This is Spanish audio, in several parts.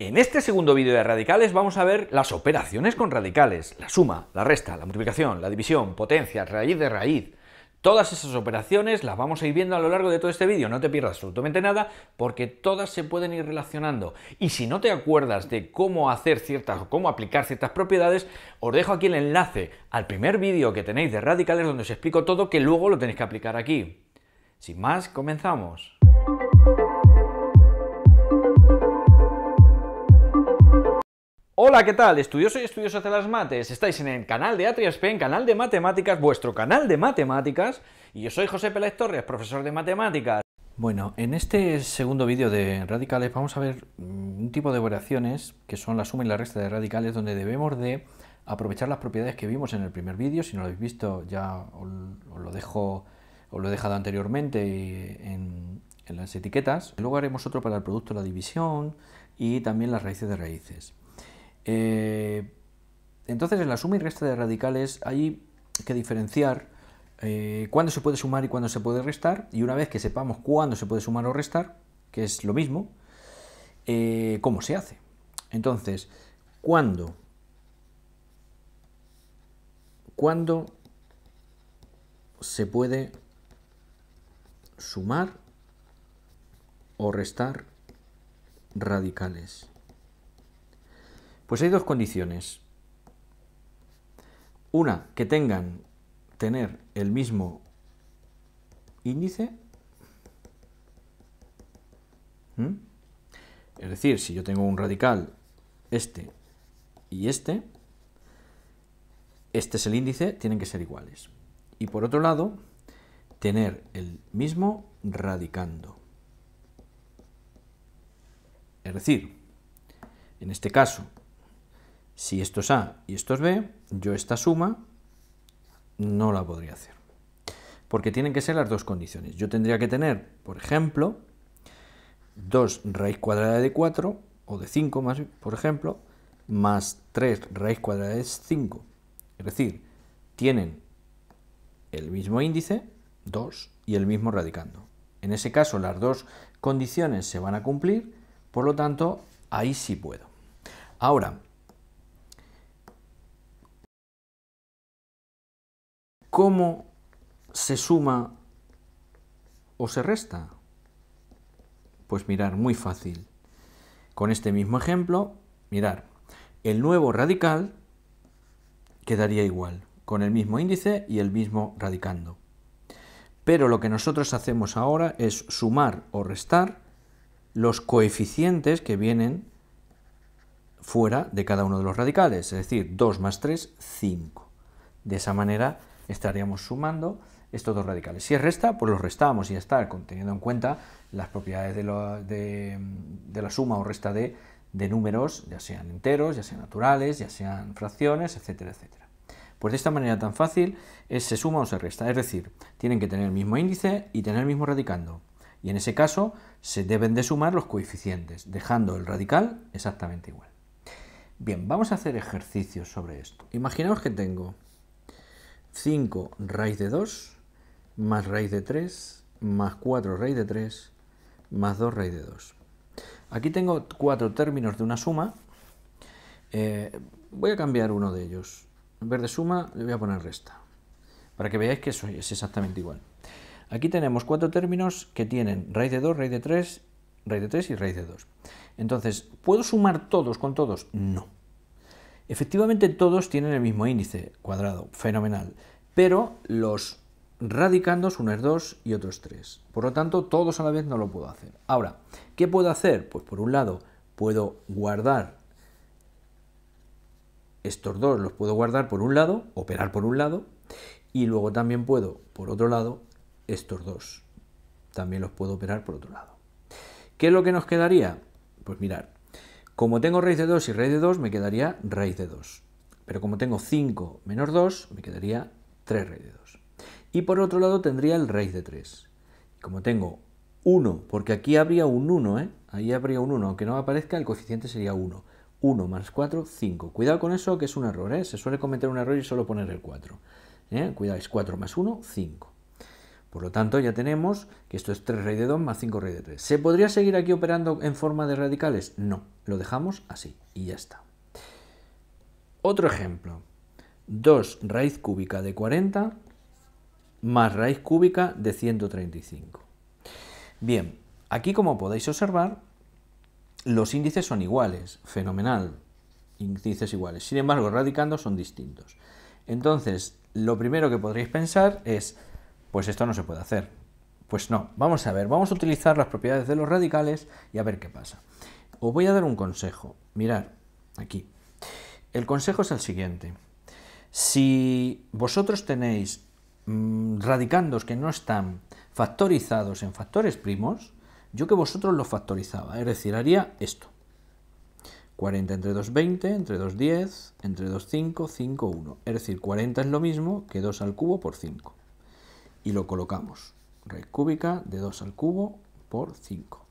En este segundo vídeo de radicales vamos a ver las operaciones con radicales, la suma, la resta, la multiplicación, la división, potencia, raíz de raíz. Todas esas operaciones las vamos a ir viendo a lo largo de todo este vídeo, no te pierdas absolutamente nada porque todas se pueden ir relacionando. Y si no te acuerdas de cómo hacer ciertas o cómo aplicar ciertas propiedades, os dejo aquí el enlace al primer vídeo que tenéis de radicales donde os explico todo que luego lo tenéis que aplicar aquí. Sin más, comenzamos. Hola, ¿qué tal? Estudioso y Estudioso de las mates. Estáis en el canal de Atriaspen, canal de matemáticas, vuestro canal de matemáticas. Y yo soy José Pérez Torres, profesor de matemáticas. Bueno, en este segundo vídeo de radicales vamos a ver mm, un tipo de variaciones, que son la suma y la resta de radicales donde debemos de aprovechar las propiedades que vimos en el primer vídeo. Si no lo habéis visto ya os lo dejo, os lo he dejado anteriormente en, en las etiquetas. Luego haremos otro para el producto de la división y también las raíces de raíces. Eh, entonces, en la suma y resta de radicales hay que diferenciar eh, cuándo se puede sumar y cuándo se puede restar, y una vez que sepamos cuándo se puede sumar o restar, que es lo mismo, eh, cómo se hace. Entonces, ¿cuándo, cuándo se puede sumar o restar radicales. Pues hay dos condiciones. Una, que tengan tener el mismo índice. ¿Mm? Es decir, si yo tengo un radical, este y este, este es el índice, tienen que ser iguales. Y por otro lado, tener el mismo radicando. Es decir, en este caso, si esto es A y esto es B, yo esta suma no la podría hacer. Porque tienen que ser las dos condiciones. Yo tendría que tener, por ejemplo, 2 raíz cuadrada de 4, o de 5, más, por ejemplo, más 3 raíz cuadrada de 5. Es decir, tienen el mismo índice, 2, y el mismo radicando. En ese caso, las dos condiciones se van a cumplir, por lo tanto, ahí sí puedo. Ahora, cómo se suma o se resta. Pues mirar, muy fácil. Con este mismo ejemplo, mirar, el nuevo radical quedaría igual, con el mismo índice y el mismo radicando. Pero lo que nosotros hacemos ahora es sumar o restar los coeficientes que vienen fuera de cada uno de los radicales, es decir, 2 más 3, 5. De esa manera estaríamos sumando estos dos radicales. Si es resta, pues los restamos y ya está, teniendo en cuenta las propiedades de, la suma o resta de, números, ya sean enteros, ya sean naturales, ya sean fracciones, etcétera, etcétera. Pues de esta manera tan fácil se suma o se resta, es decir, tienen que tener el mismo índice y tener el mismo radicando. Y en ese caso se deben de sumar los coeficientes, dejando el radical exactamente igual. Bien, vamos a hacer ejercicios sobre esto. Imaginaos que tengo 5 raíz de 2 más raíz de 3 más 4 raíz de 3 más 2 raíz de 2. Aquí tengo cuatro términos de una suma. Eh, voy a cambiar uno de ellos. En vez de suma le voy a poner resta. Para que veáis que eso es exactamente igual. Aquí tenemos cuatro términos que tienen raíz de 2, raíz de 3, raíz de 3 y raíz de 2. Entonces, ¿puedo sumar todos con todos? No. Efectivamente todos tienen el mismo índice cuadrado, fenomenal, pero los radicandos, uno es 2 y otro es 3. Por lo tanto, todos a la vez no lo puedo hacer. Ahora, ¿qué puedo hacer? Pues por un lado, puedo guardar estos dos, los puedo guardar por un lado, operar por un lado, y luego también puedo, por otro lado, estos dos. También los puedo operar por otro lado. ¿Qué es lo que nos quedaría? Pues mirar, como tengo raíz de 2 y raíz de 2, me quedaría raíz de 2. Pero como tengo 5 menos 2, me quedaría 3 raíz de 2. Y por otro lado tendría el raíz de 3. Como tengo 1, porque aquí habría un 1, ¿eh? Ahí habría un 1, aunque no aparezca, el coeficiente sería 1. 1 más 4, 5. Cuidado con eso, que es un error, ¿eh? Se suele cometer un error y solo poner el 4. ¿eh? Cuidado, 4 más 1, 5. Por lo tanto, ya tenemos que esto es 3 raíz de 2 más 5 raíz de 3. ¿Se podría seguir aquí operando en forma de radicales? No, lo dejamos así y ya está. Otro ejemplo. 2 raíz cúbica de 40 más raíz cúbica de 135. Bien, aquí como podéis observar, los índices son iguales, fenomenal, índices iguales. Sin embargo, radicando son distintos. Entonces, lo primero que podréis pensar es pues esto no se puede hacer. Pues no, vamos a ver, vamos a utilizar las propiedades de los radicales y a ver qué pasa. Os voy a dar un consejo, mirad, aquí. El consejo es el siguiente. Si vosotros tenéis mm, radicandos que no están factorizados en factores primos, yo que vosotros los factorizaba, es decir, haría esto. 40 entre 2, 20, entre 2, 10, entre 2, 5, 5, 1. Es decir, 40 es lo mismo que 2 al cubo por 5 y lo colocamos. Raíz cúbica de 2 al cubo por 5.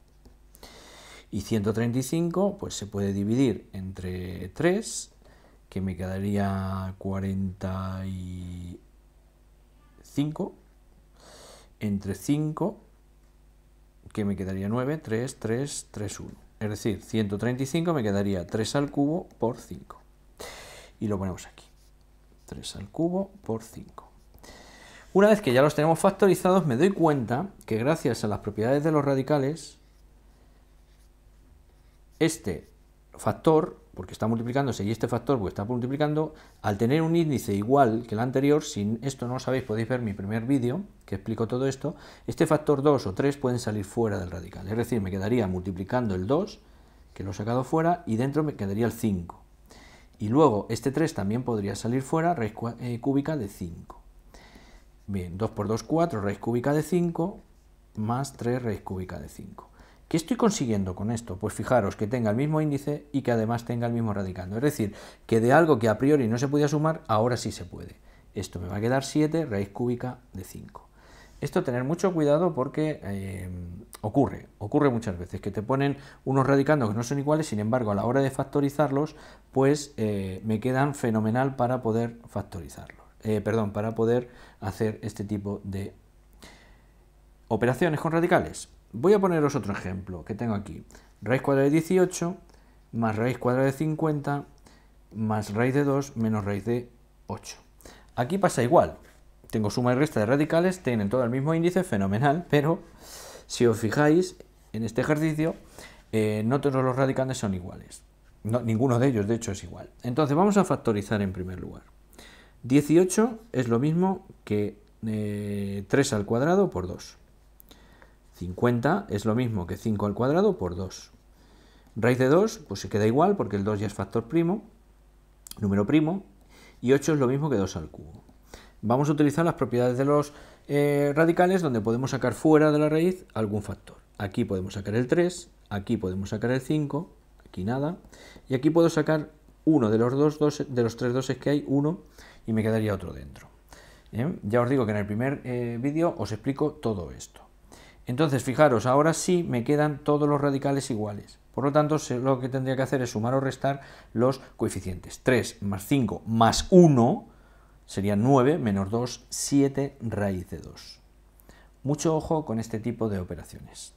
Y 135 pues se puede dividir entre 3, que me quedaría 45, entre 5, que me quedaría 9, 3, 3, 3, 1. Es decir, 135 me quedaría 3 al cubo por 5. Y lo ponemos aquí. 3 al cubo por 5. Una vez que ya los tenemos factorizados, me doy cuenta que gracias a las propiedades de los radicales, este factor, porque está multiplicándose, y este factor porque está multiplicando, al tener un índice igual que el anterior, si esto no lo sabéis, podéis ver mi primer vídeo que explico todo esto, este factor 2 o 3 pueden salir fuera del radical. Es decir, me quedaría multiplicando el 2, que lo he sacado fuera, y dentro me quedaría el 5. Y luego este 3 también podría salir fuera, raíz eh, cúbica de 5. Bien, 2 por 2, 4 raíz cúbica de 5 más 3 raíz cúbica de 5. ¿Qué estoy consiguiendo con esto? Pues fijaros que tenga el mismo índice y que además tenga el mismo radicando. Es decir, que de algo que a priori no se podía sumar, ahora sí se puede. Esto me va a quedar 7 raíz cúbica de 5. Esto tener mucho cuidado porque eh, ocurre, ocurre muchas veces, que te ponen unos radicandos que no son iguales, sin embargo, a la hora de factorizarlos, pues eh, me quedan fenomenal para poder factorizarlos. Eh, perdón, para poder hacer este tipo de operaciones con radicales. Voy a poneros otro ejemplo que tengo aquí. Raíz cuadrada de 18 más raíz cuadrada de 50 más raíz de 2 menos raíz de 8. Aquí pasa igual. Tengo suma y resta de radicales, tienen todo el mismo índice, fenomenal, pero si os fijáis en este ejercicio, eh, no todos los radicales son iguales. ninguno de ellos, de hecho, es igual. Entonces vamos a factorizar en primer lugar. 18 es lo mismo que 3 eh, al cuadrado por 2. 50 es lo mismo que 5 al cuadrado por 2. Raíz de 2, pues se queda igual porque el 2 ya es factor primo, número primo, y 8 es lo mismo que 2 al cubo. Vamos a utilizar las propiedades de los eh, radicales donde podemos sacar fuera de la raíz algún factor. Aquí podemos sacar el 3, aquí podemos sacar el 5, aquí nada, y aquí puedo sacar uno de los, dos, de los tres doses que hay, uno, y me quedaría otro dentro. ¿Eh? Ya os digo que en el primer eh, vídeo os explico todo esto. Entonces, fijaros, ahora sí me quedan todos los radicales iguales. Por lo tanto, lo que tendría que hacer es sumar o restar los coeficientes. 3 más 5 más 1 sería 9 menos 2, 7 raíz de 2. Mucho ojo con este tipo de operaciones.